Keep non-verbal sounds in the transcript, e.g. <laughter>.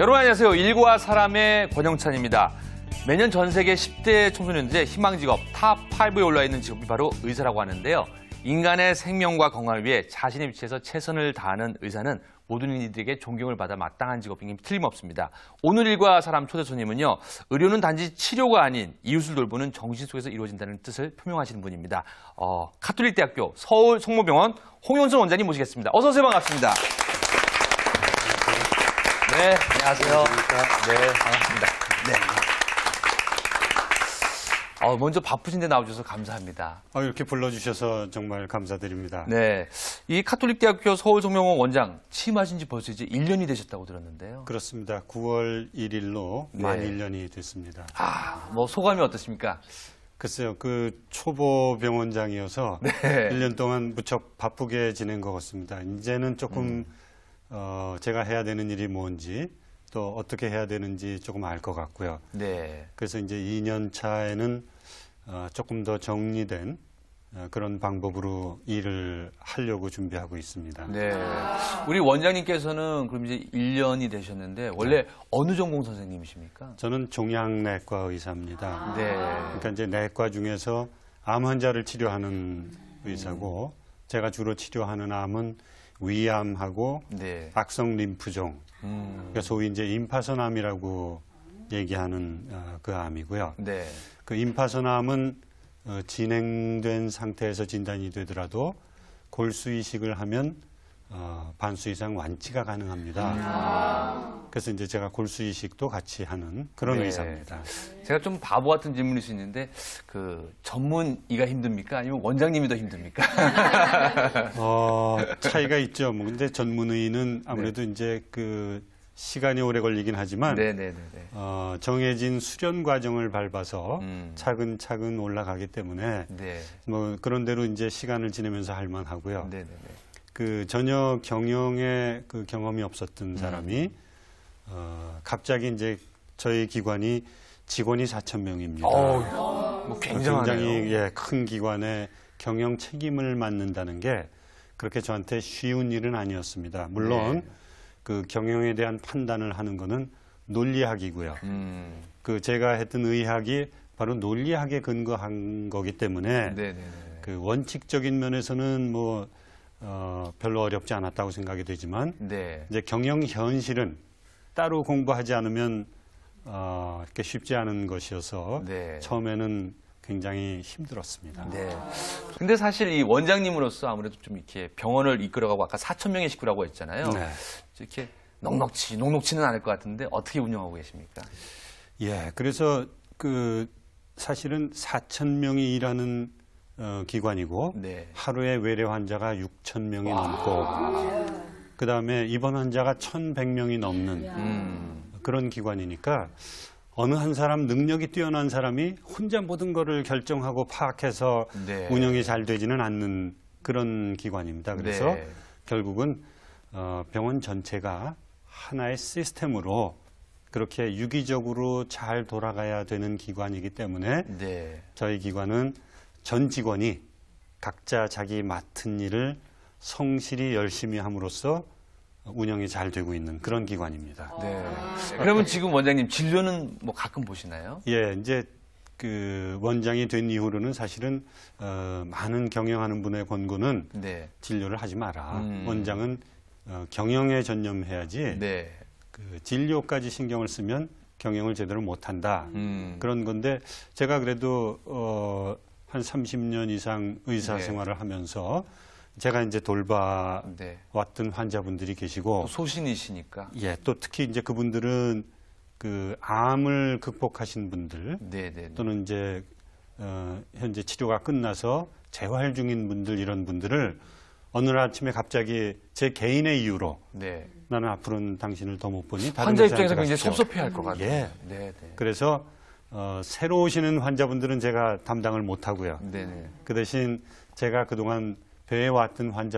여러분 안녕하세요. 일과 사람의 권영찬입니다. 매년 전 세계 10대 청소년들의 희망 직업 탑5에 올라 있는 직업이 바로 의사라고 하는데요. 인간의 생명과 건강을 위해 자신의 위치에서 최선을 다하는 의사는 모든 이들에게 존경을 받아 마땅한 직업인 게 틀림없습니다. 오늘 일과 사람 초대 손님은요. 의료는 단지 치료가 아닌 이웃을 돌보는 정신 속에서 이루어진다는 뜻을 표명하시는 분입니다. 어, 카톨릭대학교 서울 성모병원 홍현순 원장님 모시겠습니다. 어서 오세요. 반갑습니다. 네, 안녕하세요. 네, 반갑습니다. 네. 어, 먼저 바쁘신데 나와주셔서 감사합니다. 어, 이렇게 불러주셔서 정말 감사드립니다. 네. 이 카톨릭대학교 서울성명원 원장 취임하신 지 벌써 이제 1년이 되셨다고 들었는데요. 그렇습니다. 9월 1일로 네. 만 1년이 됐습니다. 아, 뭐 소감이 어떻습니까? 글쎄요, 그 초보 병원장이어서 네. 1년 동안 무척 바쁘게 지낸 것 같습니다. 이제는 조금 음. 어, 제가 해야 되는 일이 뭔지 또 어떻게 해야 되는지 조금 알 것 같고요. 네. 그래서 이제 2년 차에는 어, 조금 더 정리된 어, 그런 방법으로 일을 하려고 준비하고 있습니다. 네. 우리 원장님께서는 그럼 이제 1년이 되셨는데 원래 네. 어느 전공 선생님이십니까? 저는 종양내과 의사입니다. 아. 네. 그러니까 이제 내과 중에서 암 환자를 치료하는 의사고 음. 제가 주로 치료하는 암은 위암하고 네. 악성 림프종, 음. 그니까 소위 이제 임파선암이라고 얘기하는 어, 그 암이고요. 네. 그 임파선암은 어, 진행된 상태에서 진단이 되더라도 골수 이식을 하면 어, 반수 이상 완치가 가능합니다. 그래서 이제 제가 골수 이식도 같이 하는 그런 네. 의사입니다. 제가 좀 바보 같은 질문일 수 있는데 그 전문의가 힘듭니까? 아니면 원장님이 더 힘듭니까? <laughs> 어, 차이가 <laughs> 있죠. 뭐 근데 전문의는 아무래도 네. 이제 그 시간이 오래 걸리긴 하지만 네네네네. 네, 네, 네. 어, 정해진 수련 과정을 밟아서 음. 차근차근 올라가기 때문에 네. 뭐 그런 대로 이제 시간을 지내면서 할 만하고요. 네네네. 그 전혀 경영의 그 경험이 없었던 사람이 음. 어, 갑자기 이제 저희 기관이 직원이 4천 명입니다. 어, 뭐 어, 굉장히 예, 큰 기관의 경영 책임을 맡는다는 게 그렇게 저한테 쉬운 일은 아니었습니다. 물론 네. 그 경영에 대한 판단을 하는 거는 논리학이고요. 음. 그 제가 했던 의학이 바로 논리학에 근거한 거기 때문에 네네네. 네, 네. 그 원칙적인 면에서는 뭐 어, 별로 어렵지 않았다고 생각이 되지만 네. 이제 경영 현실은 따로 공부하지 않으면 어, 이렇게 쉽지 않은 것이어서 네. 처음에는 굉장히 힘들었습니다. 네. 근데 사실 이 원장님으로서 아무래도 좀 이렇게 병원을 이끌어가고 아까 4천 명의 식구라고 했잖아요. 네. 이렇게 넉넉치 녹록치는 않을 것 같은데 어떻게 운영하고 계십니까? 예, 그래서 그 사실은 4천 명이 일하는 어, 기관이고 네. 하루에 외래 환자가 6천 명이 넘고 그 다음에 입원 환자가 1,100명이 넘는 음. 그런 기관이니까 어느 한 사람 능력이 뛰어난 사람이 혼자 모든 거를 결정하고 파악해서 네. 운영이 잘 되지는 않는 그런 기관입니다. 그래서 네. 결국은 어, 병원 전체가 하나의 시스템으로 그렇게 유기적으로 잘 돌아가야 되는 기관이기 때문에 네. 저희 기관은 전 직원이 각자 자기 맡은 일을 성실히 열심히 함으로써 운영이 잘 되고 있는 그런 기관입니다. 네. 그러면 지금 원장님 진료는 뭐 가끔 보시나요? 예, 이제 그 원장이 된 이후로는 사실은 어, 많은 경영하는 분의 권고는 네. 진료를 하지 마라. 음. 원장은 어, 경영에 전념해야지 네. 그 진료까지 신경을 쓰면 경영을 제대로 못한다. 음. 그런 건데 제가 그래도 어, 한 30년 이상 의사 네. 생활을 하면서 제가 이제 돌봐왔던 네. 환자분들이 계시고 소신이시니까 예, 또 특히 이제 그분들은 그 암을 극복하신 분들 네, 네, 네, 또는 이제 어, 현재 치료가 끝나서 재활 중인 분들 이런 분들을 어느 날 아침에 갑자기 제 개인의 이유로 네. 나는 앞으로는 당신을 더 못 보니 다른 환자 입장에서 굉장히 섭섭해할 것 같아요. 예. 그래서 어, 새로 오시는 환자분들은 제가 담당을 못하고요. 네그 대신 제가 그동안 배에왔던 환자